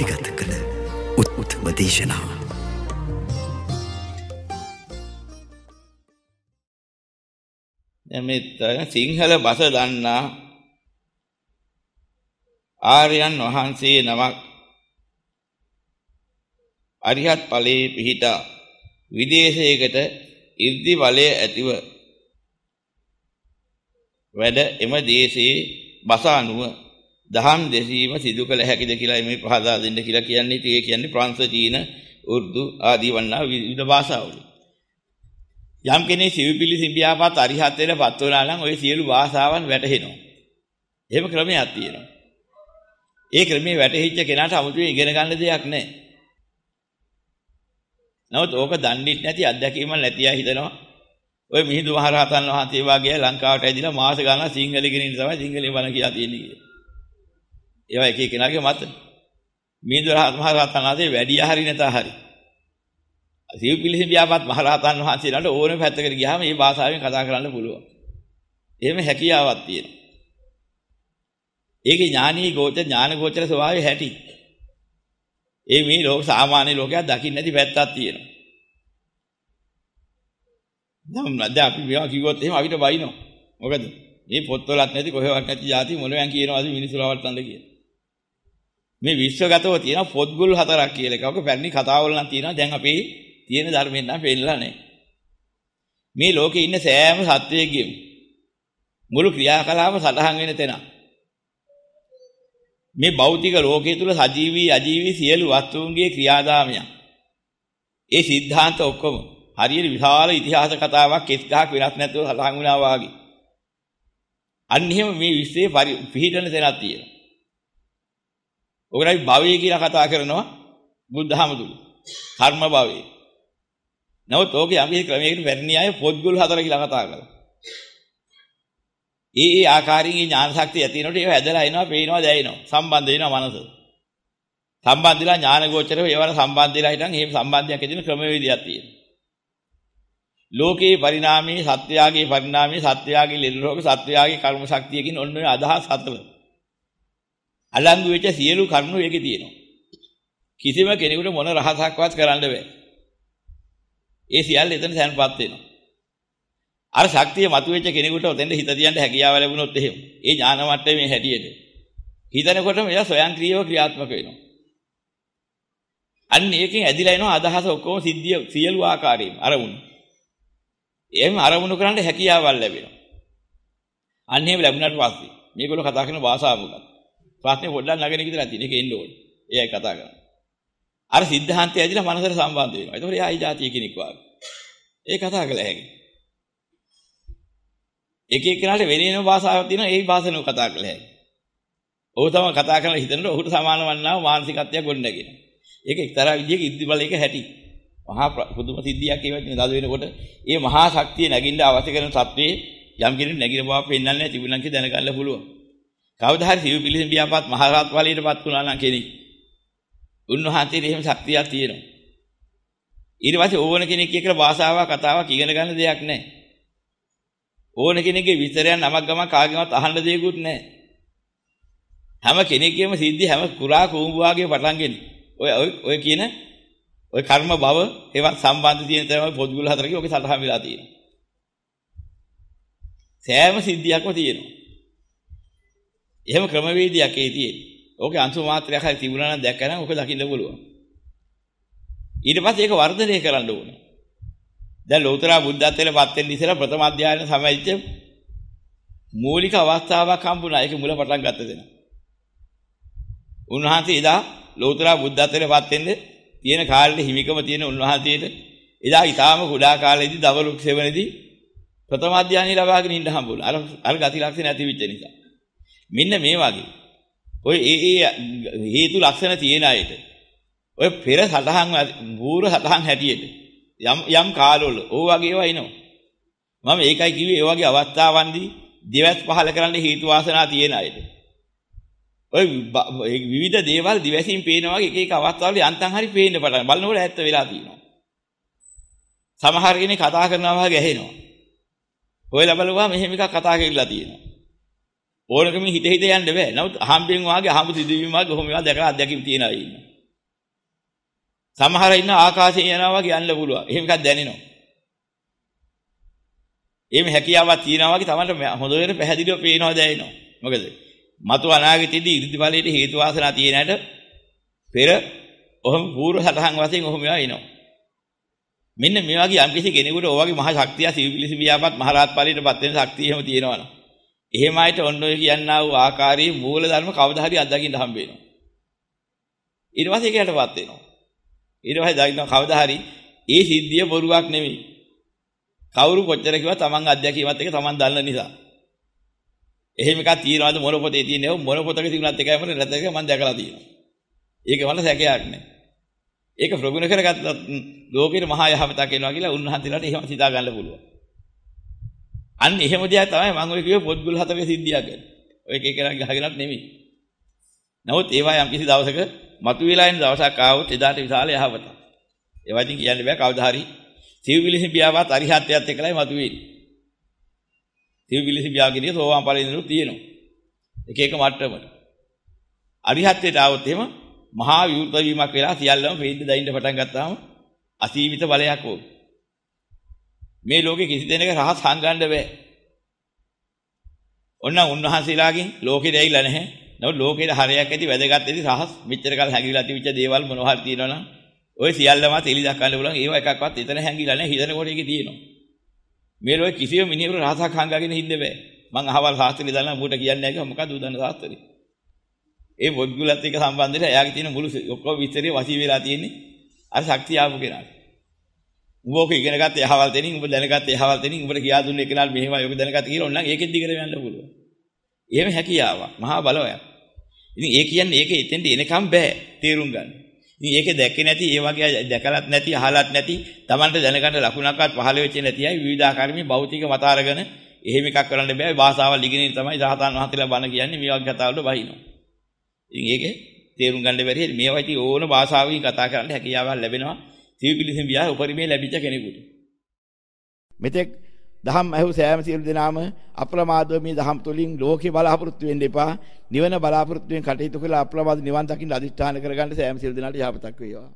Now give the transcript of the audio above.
පටිගත කළ උත්උත්ම දේශනාව. එමෙත් සිංහල බස දන්නා ආර්යයන් වහන්සේ නමක් අරිහත් ඵලයේ පිහිටා විදේශයකට ඉර්ධි වලය ඇතිව වැඩ එම දේශයේ බස අනුව දහම් දෙසීම සිදු කළ හැකිද කියලා මේ පහදා දෙන්න කියලා කියන්නේ ඉතින් ඒ කියන්නේ ප්‍රංශ චීන උර්දු ආදී වන්නා විවිධ භාෂාවල යම් කෙනෙක් සිවිපිලි සිඹියාපත් අරිහත් වෙනපත් වුණා නම් ওই සියලු භාෂාවන් වැටහෙනවා එහෙම ක්‍රමයක් තියෙනවා ඒ ක්‍රමේ වැටහිච්ච කෙනාට 아무තුවේ ඉගෙන ගන්න දෙයක් නැහැ නමුත් ඕක දන්නේ නැති අත්දැකීමක් නැති අය හිතනවා ඔය මිහිඳු මහරහතන් වහන්සේ වගේ ලංකාවට ඇවිදලා මාස ගණන් සිංහල ඉගෙන ඉන්න තමයි සිංහලෙන් බණ කියලා තියෙන්නේ කියලා ඒවා එක එකනාගේ මත. මිහිඳු මහරහතන් වහන්සේ වැඩියා හරි නැතා හරි. සිව් පිළිසින් ව්‍යාපත් මහරහතන් වහන්සේලාට ඕනම පැත්තකට ගියාම මේ භාෂාවෙන් කතා කරන්න පුළුවන්. එහෙම හැකියාවක් තියෙනවා. ඒකේ ඥානීය ගෝචර ඥාන ගෝචර ස්වභාවය හැටි. ඒ මේ ලෝක සාමාන්‍ය ලෝකයක් දකින්න නැති පැත්තක් තියෙනවා. නම් නැද අපි මේවා කිව්වොත් එහෙම අපිට බයිනවා. මොකද මේ පොත්වලත් නැති කොහෙවත් නැති જાති මොලෙන් කියනවා මිනිස්සු ලවට්ටන්න කියලා. මේ විශ්වගතව තියෙන පොත්ගුල් හතරක් කියලා එකක පැරණි කතාවල නම් තියෙනවා දැන් අපි තියෙන ධර්මයෙන් නම් පෙන්නලා නැහැ. මේ ලෝකේ ඉන්න සෑම සත්වයෙක්ගේම මුළු ක්‍රියාකලාප සටහන් වෙන තැන. මේ භෞතික ලෝකයේ තුල සජීවී අජීවී සියලු වස්තුන්ගේ ක්‍රියාදාමයන්. ඒ સિદ્ધාන්ත ඔක්කොම හරියට විශාල ඉතිහාස කතාවක් කෙස් ගහක් වෙනස් නැතුව සටහන් වුණා වාගේ. අන්න එහෙම මේ විශ්වයේ පිහිටන තැනක් තියෙනවා. ඔකට අපි භවය කියලා කතා කරනවා බුද්ධහමතුල. කර්ම භවය. නමුත් ඕකේ අපි ක්‍රමයකට වැරණි අය පොත්ගුල් හතර කියලා කතා කරනවා. ඒ ඒ ආකාරයෙන් ඥාන ශක්තිය ඇතිනකොට ඒව ඇදලා එනවා, පේනවා, දැනෙනවා. සම්බන්ධ වෙනවා මනස. සම්බන්ධ වෙලා ඥාන ගෝචරව ඒවට සම්බන්ධ වෙලා හිටන් එහෙම සම්බන්ධයක් ඇතින ක්‍රමවේදයක් තියෙනවා. ලෝකේ පරිණාමයේ සත්‍යයගේ පරිණාමයේ සත්‍යයගේ ලෙඩ රෝග සත්‍යයගේ කර්ම ශක්තිය කියන ඔන්න ඔය අදහස් හතර. අලංගු වෙච්ච සියලු කරුණු ඒකේ තියෙනවා. කිසිම කෙනෙකුට මොන රහසක්වත් කරන්න බෑ. ඒ සියල්ල එතන සැනපත් වෙනවා. අර ශක්තිය මතුවෙච්ච කෙනෙකුට ඔතෙන්ද හිත තියන්න හැකියාව ලැබුණොත් එහෙම. ඒ ඥාන මට්ටමේ හැටියට. හිතනකොටම එයා ස්වයංක්‍රීයව ක්‍රියාත්මක වෙනවා. අන්න ඒකෙන් ඇදිලා එනවා අදහස ඔක්කොම සිද්ධිය සියලු ආකාරයෙන් අරමුණු. එහෙම අරමුණු කරන්න හැකියාවක් ලැබෙනවා. අන්න එහෙම ලැබුණාට පස්සේ මේගොල්ලෝ කතා කරන භාෂාව මොකක්ද? ප්‍රශ්නේ පොඩ්ඩක් නගගෙන විතරක් තියෙන. ඒක එන්න ඕනේ. එයයි කතා කරන්නේ. අර සිද්ධාන්තය ඇදිලා මනසට සම්බන්ධ වෙනවා. ඒතකොට එයායි જાතිය කෙනෙක් වාගේ. ඒ කතා කළ හැකි. එක එක්කෙනාට වෙන වෙනම භාෂාවක් තියෙනවා. ඒ භාෂාවෙන් කතා කළ හැකි. ඔහු තමයි කතා කරන හිතනකොට ඔහුට සමාන වන්නා මානසිකත්වයක් ගොඩනගෙන. ඒක එක්තරා විදියක ඉද්දි බලයක හැටි. මහා පුදුම සිද්ධියක් ඒ වගේ නද වෙනකොට ඒ මහා ශක්තිය නැගින්න අවශ්‍ය කරන තත්ත්වයේ යම් කෙනෙක් නැගින බව පෙන්වන්නේ තිබුණා කියලා දැනගන්න පුළුවන්. කවදා හරි සිව් පිළිසින් බියාපත් මහරහත් ඵලයටපත් වුණා නම් කෙනෙක් උන්වහන්සේට එහෙම ශක්තියක් තියෙනවා ඊට පස්සේ ඕන කෙනෙක් කියලා භාෂාවක් කතාවක් ඉගෙන ගන්න දෙයක් නැහැ ඕන කෙනෙක්ගේ විතරයන් නමක් ගම කාගෙවත් අහන්න දෙයක්වත් නැහැ හැම කෙනෙක්ගේම සිද්ධි හැම කුරා කූඹුවාගේ පටන්ගෙන ඔය ඔය කියන ඔය කර්ම භව ඒවත් සම්බන්ධ තියෙන තමයි පොදුගුල හතරකේ ඔක සටහන් වෙලා තියෙනවා සෑම සිද්ධියක්ම තියෙනවා එහෙම ක්‍රමවේදයක් ඒ තියෙන්නේ. ඕකේ අංශු මාත්‍රයක් හරි තිබුණා නම් දැක්කනම් ඕක දකින්න පුළුවන්. ඊට පස්සේ ඒක වර්ධනය කරන්න ඕනේ. දැන් ලෝතර බුද්ධත්වයට පත් වෙන්න ඉස්සෙල්ලා ප්‍රථම අධ්‍යයන සමයිච්ච මූලික අවස්ථාවක් හම්බුණා. ඒක මුල පටන් ගත්ත දෙන. උන්වහන්සේ එදා ලෝතර බුද්ධත්වයට පත් වෙන්න තියෙන කාලේ හිමිකම තියෙන උන්වහන්සේට එදා ඊටාම කුඩා කාලේදී දවලුක් සෙවණේදී ප්‍රථම අධ්‍යයනය ලබාගෙන ඉන්න හම්බුණා. අර අර ගති ලක්ෂණ ඇති වෙච්ච නිසා. මෙන්න මේ වගේ. ඔය ඒ ඒ හේතු ලක්ෂණ තියෙන අයට ඔය පෙර සටහන් පූර්ව සටහන් හැටියට යම් යම් කාලවල ඕ වගේ ඒවා එනවා. මම ඒකයි කිව්වේ ඒ වගේ අවස්ථාවන්දී දිවස් පහල කරන්න හේතු වාසනා තියෙන අයට. ඔය විවිධ දේවල් දිවසින් පේනවා වගේ එක එක අවස්ථාවල යන්තම් හරි පේන්න පටන් බලනකොට ඇත්ත වෙලා තියෙනවා. සමහර කෙනෙක් කතා කරනවා වගේ ඇහෙනවා. ඔය ලබලුවා මෙහෙම එකක් කතා කරලා තියෙනවා. ඕනකම හිත හිත යන්න බෑ. නමුත් අහම්බෙන් වාගේ අහඹ සිදුවීම් වාගේ කොහොම ඒවා දැකලා අත්දැකීම් තියෙන අය ඉන්නවා. සමහර ඉන්න ආකාශයෙන් යනවා වගේ යන්න පුළුවන්. එහෙම එකක් දැනෙනවා. එහෙම හැකියාවක් තියෙනවා වගේ තමයි හොඳට පැහැදිලිව පේනවා දැනෙනවා. මොකද මතු අනාගතයේදී ඉරිදිපලයට හේතු වාසනා තියෙනට පෙර ඔහොම පූර්ව සටහන් වශයෙන් ඔහොම ඒවා එනවා. මෙන්න මේ වගේ යම්කිසි කෙනෙකුට ඔයගේ මහා ශක්තිය සිවිලිසි වියාපත් මහරහත් ඵලයටපත් වෙන ශක්තිය එහෙම තියෙනවනේ. එහෙම අයට ඔන්න ඔය කියන්නා වූ ආකාරයේ මූල ධර්ම කවදා හරි අත්දකින්න හම්බ වෙනවා. ඊට පස්සේ ඒකටපත් වෙනවා. ඊට පස්සේ දකින්න කවදා හරි ඒ සිද්ධිය බොරුවක් නෙමෙයි. කවුරු කොච්චර කිව්වත් Taman අත්දැකීමත් එක Taman දන්න නිසා. එහෙම එකක් තියනවාද මොන පොතේ තියෙන්නේ මොන පොතක තිබුණත් එකයි මොන නැත්නම් මම දැකලා තියෙනවා. ඒක වල සැකයක් නෑ. ඒක ප්‍රගුණ කරගත්තත් ලෝකෙට මහා යහපතක් වෙනවා කියලා උන්වහන්සේලාට එහෙම හිතා ගන්න පුළුවන්. අන්න එහෙම දෙයක් තමයි මම ඔය කිව්වේ පොත්ගුල් හතරේ සිද්ධියක් ගැන. ඔය එක එකක් ගහගෙනත් නෙමෙයි. නමුත් ඒවා යම් කිසි දවසක මතුවලා එන දවසක් ආවොත් එදාට විශාල යහපතක්. ඒවා ඉතින් කියන්න බෑ කවදා හරි සිව්විලි සිඹියාවත් අරිහත්ත්වයට එකලයි මතුවේන්නේ. සිව්විලි සිඹියාගෙදී සෝවාන් ඵලෙඳුරු තියෙනවා. එක එක මට්ටමට. අරිහත්ත්වයට ආවොත් එහෙම මහා විවෘත වීමක් වෙලා සියල්ලම වේද දයින්ට පටන් ගත්තාම අසීමිත බලයක් ඕක. මේ ලෝකේ කිසි දෙනෙක් රහස් හංගන්න බෑ. ඔන්නම් උන්වහන්සේලාගෙන් ලෝකෙට ඇවිල්ලා නැහැ. නමුත් ලෝකෙට හරයක් ඇති වැදගත් ඇති රහස් මෙච්චර කාල හැංගිලා තිබිච්ච දේවල් මොනවා හරි තියෙනවා නම් ඔය සියල්ලම තෙලි දක්වන්න බලන් ඒව එකක්වත් එතන හැංගිලා නැහැ හිතන කොට ඒකේ තියෙනවා. මේ ලෝකේ කිසිම මිනිහෙකුට රහසක් හංගගෙන හින්ද බෑ. මං අහවල් සාස්ත්‍රය දාලා මූට කියන්නේ නැහැ කිව්වා මොකද උදන්න සාස්ත්‍රය. ඒ පොඩ්ගුලත් එක්ක සම්බන්ධ වෙලා එයාගේ තියෙන මුළු ඔක්කොම විස්තරේ වශී වෙලා තියෙන්නේ අර ශක්තිය ආපු කෙනාට. උඹ ඔක ඉගෙන ගත්ත යහවල් තැනින් උඹ දැනගත්ත යහවල් තැනින් උඹට කියා දුන්නේ කෙනාට මෙහෙමයි ඔක දැනගත්ත කියලා ඕනනම් ඒකෙත් දිගට යන්න පුළුවන්. එහෙම හැකියාවක්. මහා බලයක්. ඉතින් ඒ කියන්නේ ඒක එතෙන්ට එනකම් බෑ තේරුම් ගන්න. ඉතින් ඒකේ දැක්කේ නැති ඒ වගේ දැකලත් නැති අහලත් නැති Tamanට දැනගන්න ලකුණක්වත් පහළ වෙච්ච නැති අය විවිධාකාරමේ භෞතික මත අරගෙන එහෙම එකක් කරන්න බෑ. භාෂාවල් ඉගෙනින් තමයි සාතන් වහන්සේලා බණ කියන්නේ මේ වගේ කතාවලට බහිනවා. ඉතින් ඒකේ තේරුම් ගන්න බැරි මේවා ඉතින් ඕන භාෂාවකින් කතා කරන්න හැකියාවක් ලැබෙනවා. සිව්පිලිසෙන් විවාහ උපරිමේ ලැබිච්ච කෙනෙකුට. මෙතෙක් දහම් ඇහු සෑම සියලු දෙනාම අප්‍රමාදව මේ දහම් තුලින් ලෝකේ බලාපොරොත්තු වෙන්න එපා. නිවන බලාපොරොත්තු වෙන් කටයුතු කළ අප්‍රමාද නිවන් දකින්න අදිෂ්ඨාන කරගන්න සෑම සියලු දෙනාට යහපතක් වේවා.